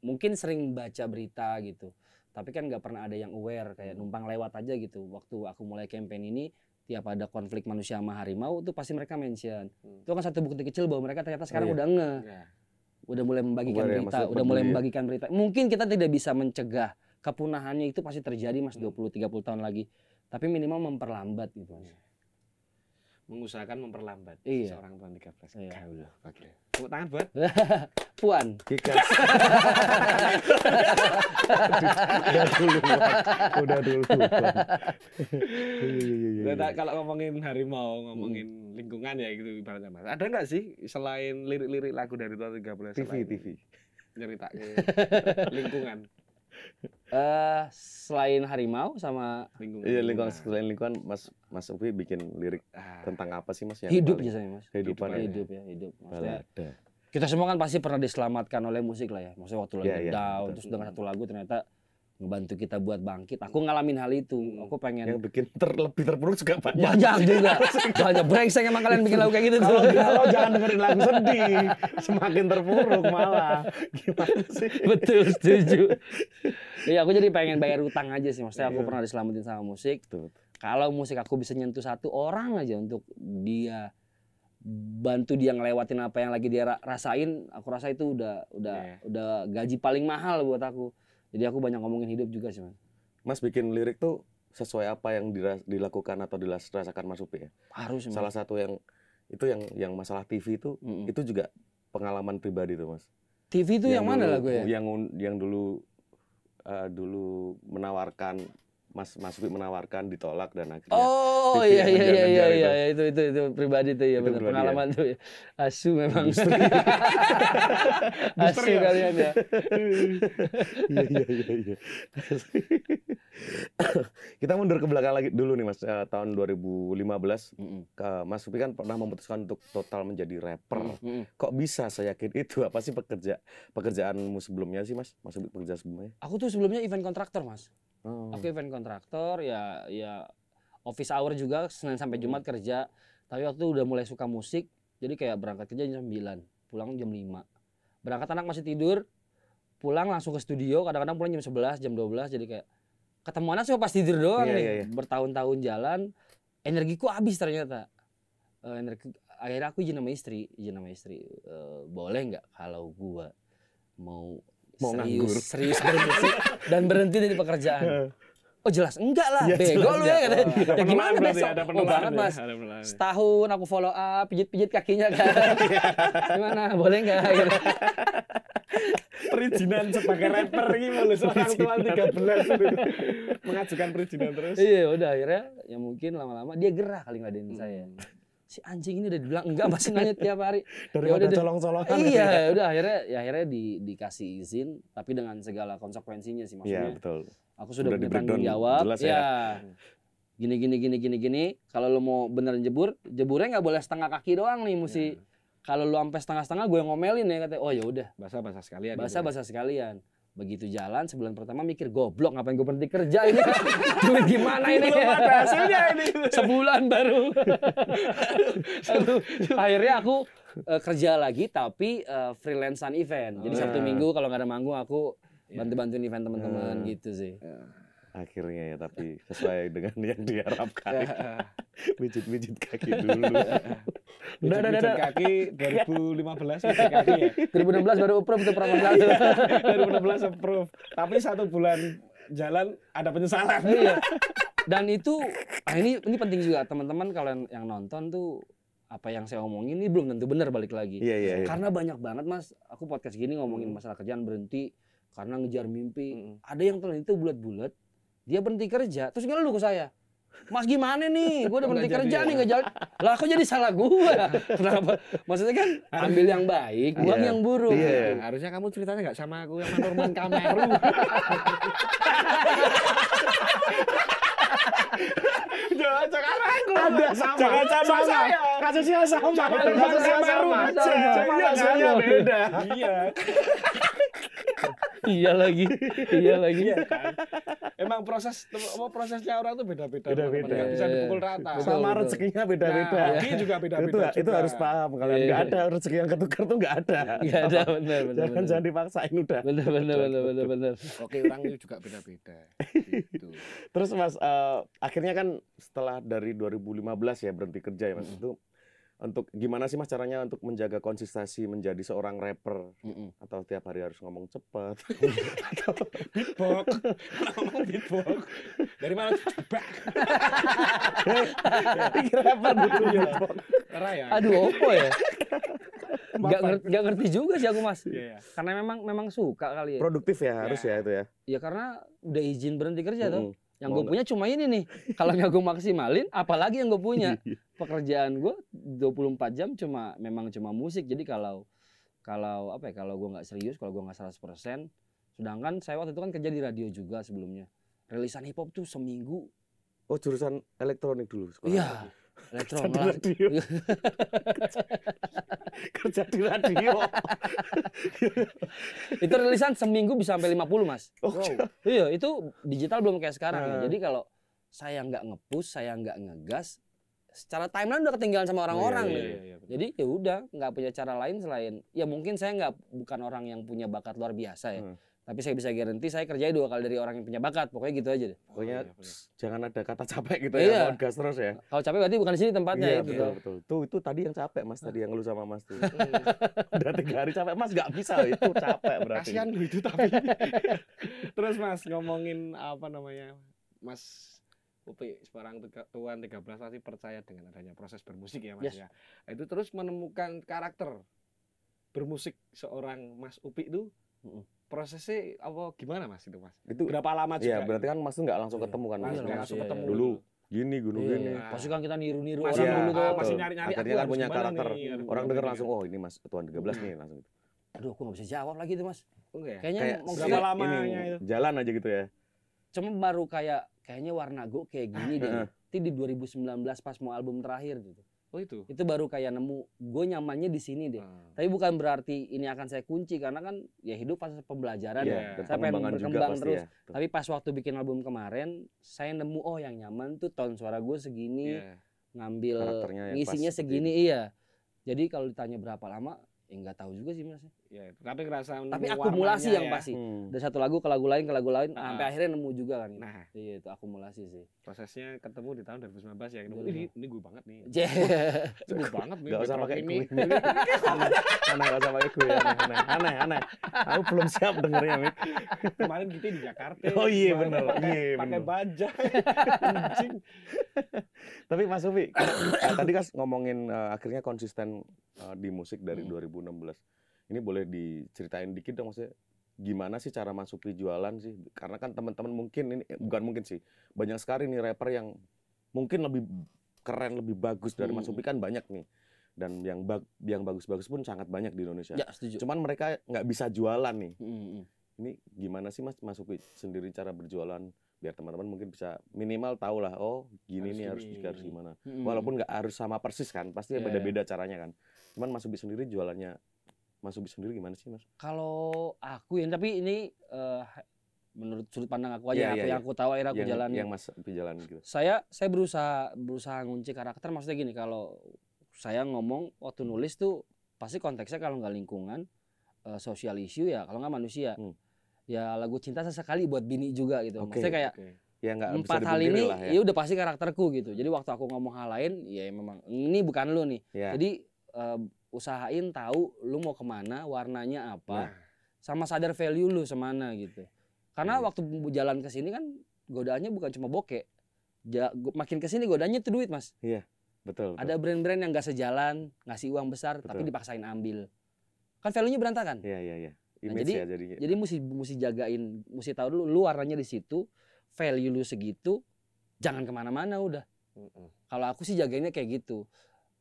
mungkin sering baca berita gitu, tapi kan nggak pernah ada yang aware kayak numpang lewat aja gitu. Waktu aku mulai kampanye ini tiap ada konflik manusia sama harimau tuh pasti mereka mention. Hmm. Itu kan satu bukti kecil bahwa mereka ternyata sekarang oh, iya. udah nge. Yeah udah mulai membagikan Bukan ya, berita, udah mulai ya. membagikan berita. Mungkin kita tidak bisa mencegah kepunahannya itu pasti terjadi Mas 20 hmm. 30 tahun lagi. Tapi minimal memperlambat gitu Mengusahakan memperlambat iya. seorang tuan 13. Iya. Kau loh, Tepuk tangan buat Puan. Gigas. udah dulu, udah dulu. Iya, iya, iya, nah, kalau ngomongin harimau, ngomongin hmm. lingkungan ya gitu ibaratnya mas. Ada nggak sih selain lirik-lirik lagu dari tahun sembilan TV, TV. Cerita lingkungan uh, selain harimau sama lingkungan. Iya, lingkungan selain lingkungan Mas Mas Upi bikin lirik tentang ah. apa sih Mas yang Hidup biasanya Mas. hidup, ya. hidup ya, hidup. Maksudnya, Kita semua kan pasti pernah diselamatkan oleh musik lah ya. Maksudnya waktu iya, lagi yeah, down yeah, betul. terus dengan satu lagu ternyata ngebantu kita buat bangkit. Aku hmm. ngalamin hal itu. Hmm. Aku pengen yang bikin ter lebih terpuruk juga banyak. Banyak juga. banyak brengsek emang kalian bikin lagu kayak gitu. Kalau jangan dengerin lagu sedih. Semakin terpuruk malah. Gimana sih? Betul, setuju. Iya, aku jadi pengen bayar utang aja sih. Maksudnya aku iya. pernah diselamatin sama musik. Betul. Kalau musik aku bisa nyentuh satu orang aja untuk dia bantu dia ngelewatin apa yang lagi dia rasain, aku rasa itu udah udah yeah. udah gaji paling mahal buat aku jadi aku banyak ngomongin hidup juga sih mas. Mas bikin lirik tuh sesuai apa yang dilakukan atau dirasakan Mas Upi ya? Harus. Mas. Salah satu yang itu yang yang masalah TV itu mm -mm. itu juga pengalaman pribadi tuh Mas. TV itu yang, yang mana dulu, lagu ya? Yang yang dulu uh, dulu menawarkan Mas Mas Wi menawarkan ditolak dan akhirnya Oh iya iya iya iya iya itu itu itu pribadi tuh iya, ya itu benar pengalaman ya. tuh ya. Asu memang ya? Asu ya? kalian ya. Iya iya iya iya. Kita mundur ke belakang lagi dulu nih Mas uh, tahun 2015 mm -hmm. ke Mas Wi kan pernah memutuskan untuk total menjadi rapper. Mm -hmm. Kok bisa saya yakin itu apa sih pekerja pekerjaanmu sebelumnya sih Mas? Mas Wi pekerja sebelumnya? Aku tuh sebelumnya event kontraktor Mas. Hmm. Aku event kontraktor ya ya office hour juga Senin sampai hmm. Jumat hmm. kerja. Tapi waktu itu udah mulai suka musik, jadi kayak berangkat kerja jam 9, pulang jam 5. Berangkat anak masih tidur, pulang langsung ke studio, kadang-kadang pulang jam 11, jam 12 jadi kayak ketemu anak sih? pas tidur doang yeah, nih. Yeah, yeah. Bertahun-tahun jalan, energiku habis ternyata. Uh, energi akhirnya aku izin sama istri, izin sama istri, uh, boleh nggak kalau gua mau mau serius, nganggur. Serius bermusik dan berhenti dari pekerjaan. Iya. Oh jelas enggak lah, ya, bego lu ya. kan? ya, ya gimana besok? Ada oh banget mas. Setahun aku follow up, pijit-pijit kakinya kan. gimana? Boleh enggak? perizinan sebagai rapper ini loh seorang tua 13 mengajukan perizinan terus. Iya udah akhirnya ya mungkin lama-lama dia gerah kali ngadain hmm. saya si anjing ini udah dibilang enggak masih nanya tiap hari. dari ya colong-colongan. Iya, ya. ya. udah akhirnya ya akhirnya di, dikasih izin tapi dengan segala konsekuensinya sih maksudnya. ya, betul. Aku sudah, sudah di jawab. Jelas ya. ya. Gini gini gini gini gini, kalau lo mau beneran jebur, jeburnya nggak boleh setengah kaki doang nih mesti. Ya. Kalau lo sampai setengah-setengah gue ngomelin ya katanya, "Oh ya udah, basah bahasa sekalian." basah bahasa gitu ya. sekalian. Begitu jalan sebulan pertama mikir goblok ngapain gue berhenti kerja ini duit gimana ini? Belum hasilnya ini. Sebulan baru. akhirnya aku uh, kerja lagi tapi uh, freelancean event. Jadi oh, Sabtu iya. Minggu kalau nggak ada manggung aku iya. bantu-bantuin event teman-teman hmm. gitu sih. Iya akhirnya ya tapi sesuai dengan yang diharapkan ya. mijit-mijit kaki dulu ya. mijit-mijit kaki 2015 kaki ya 2016 baru approve itu program 2016 approve tapi satu bulan jalan ada penyesalan iya. dan itu ah ini ini penting juga teman-teman kalian yang nonton tuh apa yang saya omongin ini belum tentu benar balik lagi iya, iya, iya. karena banyak banget mas aku podcast gini ngomongin hmm. masalah kerjaan berhenti karena ngejar mimpi mm. ada yang ternyata bulat-bulat dia berhenti kerja, terus ngeluh ke saya. Mas gimana nih? Gue udah berhenti kerja ya? nih nggak jalan. Lah kok jadi salah gue? Kenapa? Maksudnya kan ambil yang baik, buang yeah. yang buruk. Yeah. Iya. harusnya kamu ceritanya nggak sama aku yang Norman Kameru. jangan aku. Ada sama. Jangan sama. saya. Kasusnya sama. Kasusnya sama. Cuma iya, beda. Iya. iya lagi, iya lagi. Iya kan? Emang proses prosesnya orang tuh beda-beda. Beda-beda. Enggak bisa iya, dipukul iya. rata. Sama rezekinya beda-beda. Nah, ya. juga beda-beda. Itu, itu harus paham kalau gak ada rezeki yang ketukar tuh gak ada. Enggak ada, benar benar. Jangan jangan dipaksain udah. Benar benar benar benar benar. Oke, orang itu juga beda-beda. Gitu. Terus Mas uh, Eh, akhirnya kan setelah dari 2015 ya berhenti kerja ya mas mm -hmm. itu untuk gimana sih mas caranya untuk menjaga konsistensi menjadi seorang rapper mm -hmm. atau tiap hari harus ngomong cepat atau beatbox ngomong beatbox dari mana cepat rapper butuh beatbox iya. ya aduh opo ya nggak ngerti, gak ngerti juga sih aku mas yeah, yeah. karena memang memang suka kali ya produktif ya harus yeah. ya itu ya ya karena udah izin berhenti kerja mm -hmm. tuh yang gue punya cuma ini nih. Kalau nggak gue maksimalin, apalagi yang gue punya. Pekerjaan gue 24 jam cuma memang cuma musik. Jadi kalau kalau apa ya kalau gue nggak serius, kalau gue nggak 100%, sedangkan saya waktu itu kan kerja di radio juga sebelumnya. Rilisan hip hop tuh seminggu. Oh jurusan elektronik dulu sekolah. Iya. Elektronik. kerja malah. di radio. kerja, di radio. itu rilisan seminggu bisa sampai 50, Mas. Oh, iya. iya, itu digital belum kayak sekarang. Ya. Nah. Jadi kalau saya nggak ngepush, saya nggak ngegas, secara timeline udah ketinggalan sama orang-orang oh, iya, iya, iya, Iya, iya, Jadi ya udah, nggak punya cara lain selain ya mungkin saya nggak bukan orang yang punya bakat luar biasa ya. Hmm tapi saya bisa garanti saya kerjain dua kali dari orang yang punya bakat pokoknya gitu aja deh pokoknya oh, iya, jangan ada kata capek gitu ya, iya. ya gas terus ya kalau capek berarti bukan di sini tempatnya iya, itu betul, betul. tuh itu tadi yang capek mas tadi yang lu sama mas tuh udah tiga hari capek mas nggak bisa itu capek berarti kasihan lu itu tapi terus mas ngomongin apa namanya mas UPI seorang tuan 13 pasti percaya dengan adanya proses bermusik ya mas yes. ya itu terus menemukan karakter bermusik seorang mas Upi itu prosesnya apa gimana mas itu mas? Itu berapa lama iya, juga? ya berarti kan mas nggak langsung iya. ketemu kan? Mas langsung iya, ketemu. Dulu gini gini iya, gini. Pasti kan kita niru-niru orang ya, dulu tuh. Masih nyari-nyari Akhirnya kan punya karakter. orang dengar langsung oh ini mas tuan 13 nih langsung itu Aduh aku nggak bisa jawab lagi tuh mas. Ya? Kayaknya kayak mau berapa lamanya itu. Jalan aja gitu ya. Cuma baru kayak kayaknya warna gue kayak gini deh. Itu di 2019 pas mau album terakhir gitu. Oh itu. Itu baru kayak nemu gue nyamannya di sini deh. Hmm. Tapi bukan berarti ini akan saya kunci karena kan ya hidup pas pembelajaran yeah. ya. Saya pengen berkembang terus. Ya. Tapi pas waktu bikin album kemarin saya nemu oh yang nyaman tuh tone suara gue segini, yeah. ngambil isinya gitu segini ya. iya. Jadi kalau ditanya berapa lama, ya eh, nggak tahu juga sih mas ya, tapi ngerasa tapi akumulasi yang ya. pasti hmm. dari satu lagu ke lagu lain ke lagu lain nah. sampai akhirnya nemu juga kan nah iya itu akumulasi sih prosesnya ketemu di tahun 2019 ya ini, ini, ini gue banget nih gue banget nih gak usah pakai ini ya. aneh gak usah pakai gue aneh aneh aneh aku belum siap dengernya Mik kemarin kita di Jakarta oh iya benar iya pakai baja tapi Mas Sufi eh, tadi kan ngomongin eh, akhirnya konsisten eh, di musik dari 2016 ini boleh diceritain dikit dong maksudnya gimana sih cara masuk di jualan sih? Karena kan teman-teman mungkin ini eh, bukan mungkin sih. Banyak sekali nih rapper yang mungkin lebih keren, lebih bagus dari hmm. Mas kan banyak nih. Dan yang bag, yang bagus-bagus pun sangat banyak di Indonesia. Ya, Cuman mereka nggak bisa jualan nih. Hmm. hmm, hmm. Ini gimana sih Mas Mas sendiri cara berjualan biar teman-teman mungkin bisa minimal tahu lah oh gini harus nih harus gini. harus gimana. Hmm. hmm Walaupun nggak harus sama persis kan, pasti ya, ya. beda-beda yeah. caranya kan. Cuman Mas sendiri jualannya Mas Ubi sendiri gimana sih Mas? Kalau aku ya, tapi ini uh, menurut sudut pandang aku aja yeah, aku, yeah, yang iya. aku tahu akhirnya aku yang, jalan. Yang Mas Ubi jalan gitu. Saya saya berusaha berusaha ngunci karakter maksudnya gini kalau saya ngomong waktu nulis tuh pasti konteksnya kalau nggak lingkungan uh, social issue ya kalau nggak manusia hmm. ya lagu cinta sesekali buat bini juga gitu okay, maksudnya kayak okay. ya, gak empat hal ini ya. ya udah pasti karakterku gitu jadi waktu aku ngomong hal lain ya memang ini bukan lu nih yeah. jadi uh, usahain tahu lu mau kemana warnanya apa nah. sama sadar value lu semana gitu karena hmm. waktu jalan ke sini kan godaannya bukan cuma bokeh ja, makin ke sini godaannya tuh duit mas iya betul, betul. ada brand-brand yang gak sejalan ngasih uang besar betul. tapi dipaksain ambil kan value-nya berantakan iya iya iya nah, Image nah, jadi ya jadinya. jadi mesti mesti jagain mesti tahu dulu lu warnanya di situ value lu segitu jangan kemana-mana udah mm -mm. kalau aku sih jagainnya kayak gitu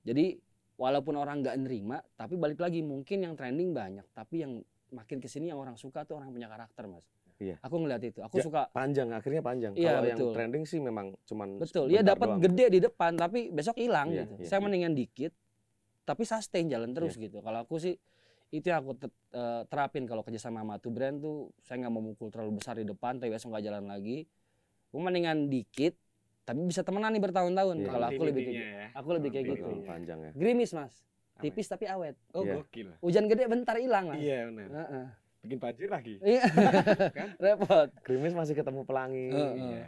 jadi walaupun orang nggak nerima tapi balik lagi mungkin yang trending banyak tapi yang makin kesini yang orang suka tuh orang punya karakter mas Iya. Aku ngeliat itu. Aku ya, suka panjang. Akhirnya panjang. Iya, Kalau yang trending sih memang cuman betul. Iya dapat gede di depan, tapi besok hilang iya, gitu. Iya, Saya iya. mendingan dikit, tapi sustain jalan terus iya. gitu. Kalau aku sih itu yang aku eh, terapin kalau kerja sama sama tuh brand tuh saya nggak mau mukul terlalu besar di depan tapi besok nggak jalan lagi gue mendingan dikit tapi bisa temenan nih bertahun-tahun yeah. kalau aku lebih kayak gitu ya. aku lebih kayak gitu panjang ya grimis mas tipis ya? tapi awet oh yeah. gokil hujan gede bentar hilang mas iya yeah, benar bikin banjir lagi iya kan? repot grimis masih ketemu pelangi uh -uh. Yeah.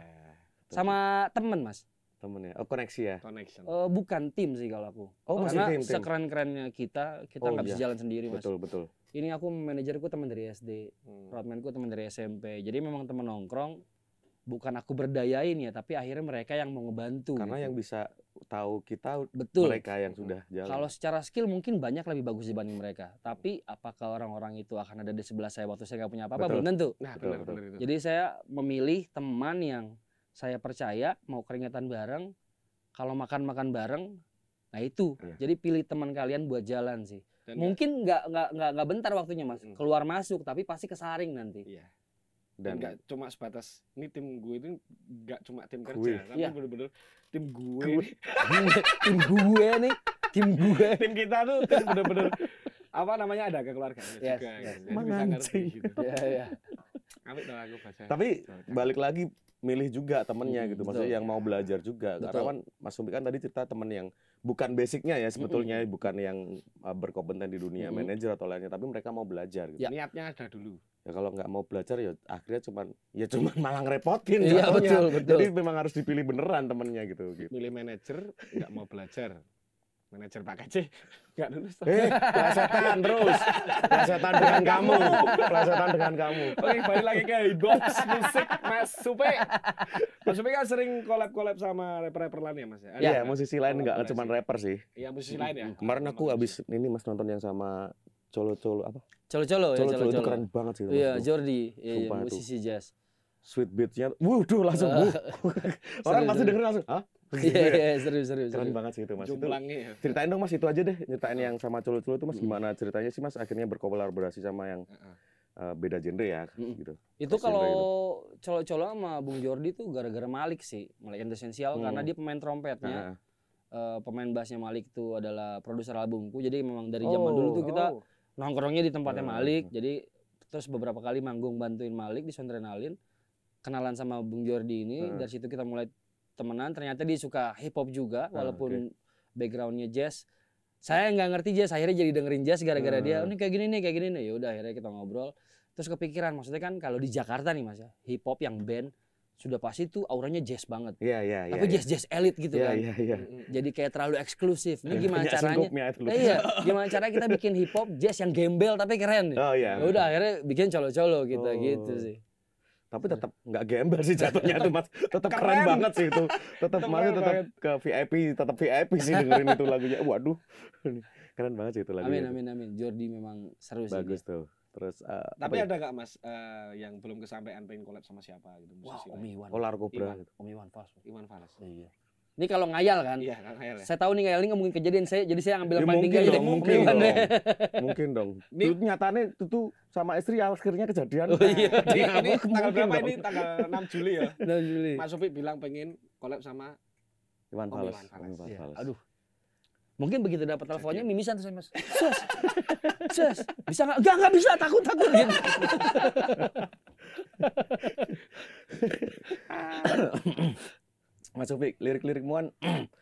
sama temen mas temennya ya oh koneksi ya connection uh, bukan tim sih kalau aku oh, karena tim, tim. sekeren kerennya kita kita oh, nggak oh, bisa jalan sendiri mas betul betul ini aku manajerku teman dari SD, hmm. roadmanku teman dari SMP. Jadi memang teman nongkrong bukan aku berdayain ya tapi akhirnya mereka yang mau ngebantu karena gitu. yang bisa tahu kita betul mereka yang sudah hmm. jalan kalau secara skill mungkin banyak lebih bagus dibanding mereka tapi apakah orang-orang itu akan ada di sebelah saya waktu saya nggak punya apa-apa belum tentu nah betul, benar, betul. Benar, jadi saya memilih teman yang saya percaya mau keringetan bareng kalau makan-makan bareng nah itu ya. jadi pilih teman kalian buat jalan sih Dan mungkin nggak nggak nggak bentar waktunya mas hmm. keluar masuk tapi pasti kesaring nanti ya dan nggak cuma sebatas ini tim gue itu nggak cuma tim kerja gue. tapi ya. bener-bener tim gue, gue. tim gue nih tim gue tim kita tuh bener-bener apa namanya ada kekeluargaan yes, juga yes. Gitu. Jadi bisa ngerti gitu ya, ya. tapi, aku baca. tapi balik lagi milih juga temennya hmm, gitu maksudnya betul. yang mau belajar juga betul. karena kan Mas Umi kan tadi cerita temen yang bukan basicnya ya sebetulnya mm -hmm. bukan yang eh, berkompeten di dunia mm -hmm. manajer atau lainnya tapi mereka mau belajar gitu. ya. niatnya ada dulu ya kalau nggak mau belajar ya akhirnya cuma ya cuma malah ngerepotin iya, betul, betul. jadi memang harus dipilih beneran temennya gitu, gitu. pilih manajer nggak mau belajar manajer Pak KC nggak lulus eh pelasetan terus pelasetan dengan kamu pelasetan dengan kamu oke balik lagi ke box musik Mas Supe Mas Supe kan sering collab collab sama rapper rapper lain ya Mas ya iya kan? musisi lain oh, nggak cuma rapper sih iya musisi lain ya kemarin aku habis ini Mas nonton yang sama Colo-colo apa? Colo-colo ya, Colo-colo itu keren banget sih. Iya, Jordi, iya, iya, musisi jazz. Sweet beatnya, wuduh langsung, uh, orang pasti denger langsung, hah? Iya, iya, serius, serius. Keren banget sih itu mas. itu, Itu, ya. ceritain dong mas itu aja deh, ceritain yang sama colo-colo itu mas gimana ceritanya sih mas akhirnya berkolaborasi sama yang uh, beda genre ya mm gitu. Itu kalau gitu. colo-colo sama Bung Jordi tuh gara-gara Malik sih, Malik Esensial hmm. karena dia pemain trompetnya. Uh, uh, pemain bassnya Malik itu adalah produser albumku. Jadi memang dari oh, zaman oh, dulu tuh kita oh nongkrongnya di tempatnya hmm. Malik jadi terus beberapa kali manggung bantuin Malik di Sondrenalin kenalan sama Bung Jordi ini hmm. dari situ kita mulai temenan ternyata dia suka hip hop juga hmm, walaupun okay. backgroundnya jazz saya nggak ngerti jazz akhirnya jadi dengerin jazz gara-gara hmm. dia oh, ini kayak gini nih kayak gini nih ya udah akhirnya kita ngobrol terus kepikiran maksudnya kan kalau di Jakarta nih mas ya hip hop yang band sudah pasti tuh auranya jazz banget. Iya iya, iya Tapi iya. jazz jazz elit gitu iya, kan. Iya iya Jadi kayak terlalu eksklusif. Ini iya, gimana caranya? Eh, iya, gimana caranya kita bikin hip hop jazz yang gembel tapi keren. Oh iya. Yeah. udah akhirnya bikin colo-colo gitu oh. gitu sih. Tapi tetap nggak gembel sih jatuhnya tuh, Mas. Tetap keren. keren banget sih itu. Tetap Mas tetap ke VIP, tetap VIP sih dengerin itu lagunya. Waduh. Keren banget sih itu lagunya. Amin amin amin. Jordi memang seru sih. Bagus tuh. Terus uh, Tapi ya? ada nggak Mas uh, yang belum kesampaian pengen collab sama siapa gitu musisi? Wah, Om Iwan. Polar Cobra gitu. Om Iwan Fals. Iwan Fals. Iya. Ini kalau ngayal kan? Iya, ngayal ya. Saya tahu nih ngayal ini mungkin kejadian saya, jadi saya ambil ya, paling tinggi aja. Mungkin dong, mungkin dong. Ini nyatanya itu sama istri akhirnya kejadian. Oh, iya. Nah, ini, ini tanggal berapa dong. ini? Tanggal 6 Juli ya? 6 Juli. Mas Sofi bilang pengen collab sama Iwan Fals. Iwan Fals. Iya. Aduh, Mungkin begitu dapat teleponnya mimisan tuh saya mas. Sus, sus, bisa nggak? Enggak, nggak bisa, takut, takut. Gitu. mas Sofik, lirik-lirik Muan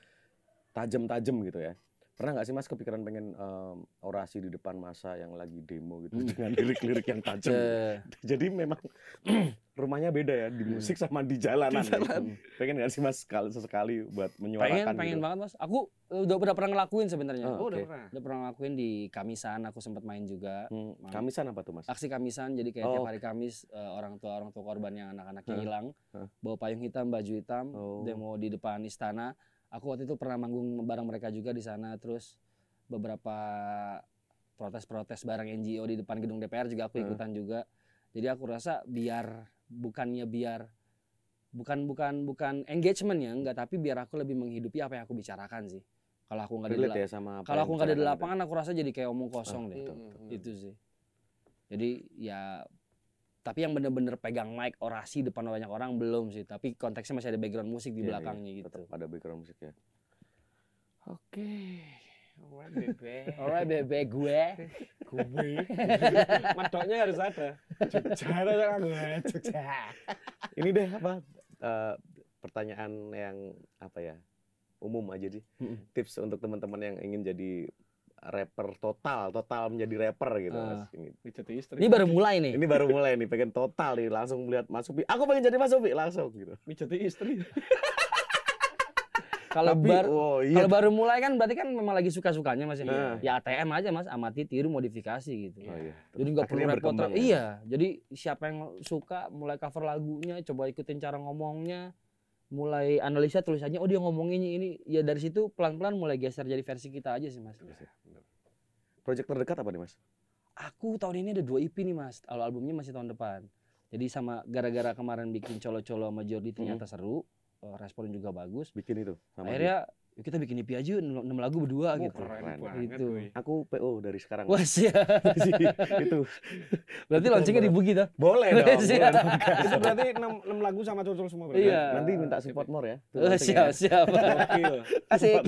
tajam-tajam gitu ya. Pernah nggak sih Mas kepikiran pengen um, orasi di depan masa yang lagi demo gitu hmm. dengan lirik-lirik yang tajam? Iya. Jadi memang rumahnya beda ya di musik sama di jalanan. Di jalan. Gitu. Hmm. Pengen nggak sih Mas sekali sesekali buat menyuarakan? Pengen, gitu? pengen banget Mas. Aku e, udah udah pernah ngelakuin sebenarnya. Ah, oh, okay. udah pernah. Udah pernah ngelakuin di Kamisan. Aku sempat main juga. Hmm. Kamisan apa tuh Mas? Aksi Kamisan. Jadi kayak oh. tiap hari Kamis uh, orang tua orang tua korban yang anak-anaknya hilang, bawa payung hitam, baju hitam, oh. demo di depan istana aku waktu itu pernah manggung bareng mereka juga di sana terus beberapa protes-protes bareng NGO di depan gedung DPR juga aku hmm. ikutan hmm. juga jadi aku rasa biar bukannya biar bukan bukan bukan engagement ya enggak tapi biar aku lebih menghidupi apa yang aku bicarakan sih kalau aku nggak ada di ya kalau aku nggak ada di lapangan aku rasa jadi kayak omong kosong oh, deh itu, itu. itu sih jadi ya tapi yang bener-bener pegang mic orasi depan banyak orang belum sih tapi konteksnya masih ada background musik di iya, iya, belakangnya yeah, gitu tetap ada background musik ya oke okay. Alright bebek. Alright gue. Gue. Matoknya harus ada. cara cara gue. Ini deh apa? Uh, pertanyaan yang apa ya? Umum aja sih. Tips untuk teman-teman yang ingin jadi rapper total, total menjadi rapper gitu uh, mas. Ini. ini baru mulai nih. Ini baru mulai nih, pengen total nih, langsung melihat Mas Upi. Aku pengen jadi Mas Upi langsung gitu. Mijati istri. kalau bar oh, iya. kalau baru mulai kan berarti kan memang lagi suka sukanya mas nah. ya ATM iya. ya, aja mas amati tiru modifikasi gitu oh, iya. jadi nggak perlu repot ya. iya jadi siapa yang suka mulai cover lagunya coba ikutin cara ngomongnya mulai analisa tulisannya oh dia ngomongin ini ya dari situ pelan-pelan mulai geser jadi versi kita aja sih mas. Ya, Proyek terdekat apa nih mas? Aku tahun ini ada dua EP nih mas, kalau albumnya masih tahun depan. Jadi sama gara-gara kemarin bikin colo-colo sama Jordi ternyata hmm. seru, eh, respon juga bagus. Bikin itu. Sama Akhirnya kita bikin EP aja 6 lagu berdua oh, gitu. Keren gitu. Banget, Aku PO dari sekarang. Wah, siap. Gitu. itu. Berarti launchingnya di Bugi Boleh dong. boleh dong. itu berarti 6, 6 lagu sama curcol semua berarti. Iya. Nanti minta support more ya. Tuh, oh, siap, Oke. Ya. siap. Asik.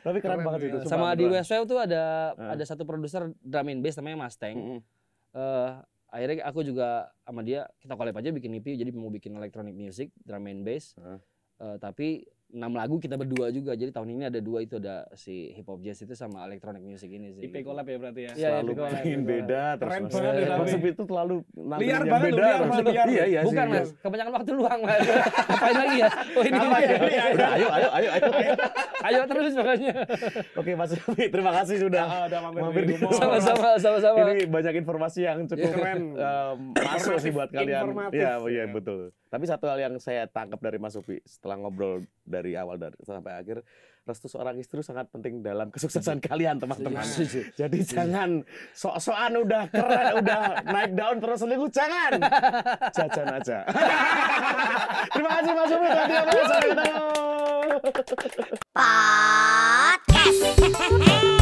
Tapi keren, keren banget itu. Sumpah sama di Westwell tuh ada uh. ada satu produser drum and bass namanya Mustang. Mm -hmm. uh, akhirnya aku juga sama dia kita collab aja bikin EP jadi mau bikin electronic music, drum and bass. Uh. Uh, tapi enam lagu kita berdua juga. Jadi tahun ini ada dua itu ada si hip hop jazz itu sama electronic music ini sih. IP collab ya berarti ya. Iya, iya, Selalu ya, ya, beda terus Keren banget ya, konsep itu terlalu liar banget beda, liar banget liar. Iya iya. Bukan iya. Mas, kebanyakan waktu luang Mas. Ngapain lagi ya? Oh ini. Apa, ya? Udah ayo ayo ayo ayo. ayo terus makanya. Oke Mas Rufi, terima kasih sudah ah, mampir di Sama-sama sama-sama. Ini banyak informasi yang cukup keren masuk sih buat kalian. Iya iya betul. Tapi satu hal yang saya tangkap dari Mas Upi setelah ngobrol dari awal dari sampai akhir, restu seorang istri sangat penting dalam kesuksesan kalian teman-teman. Jadi jangan sok-sokan udah keren, udah naik daun terus selingkuh, jangan. Jajan aja. Terima kasih Mas Upi Terima kasih. Podcast.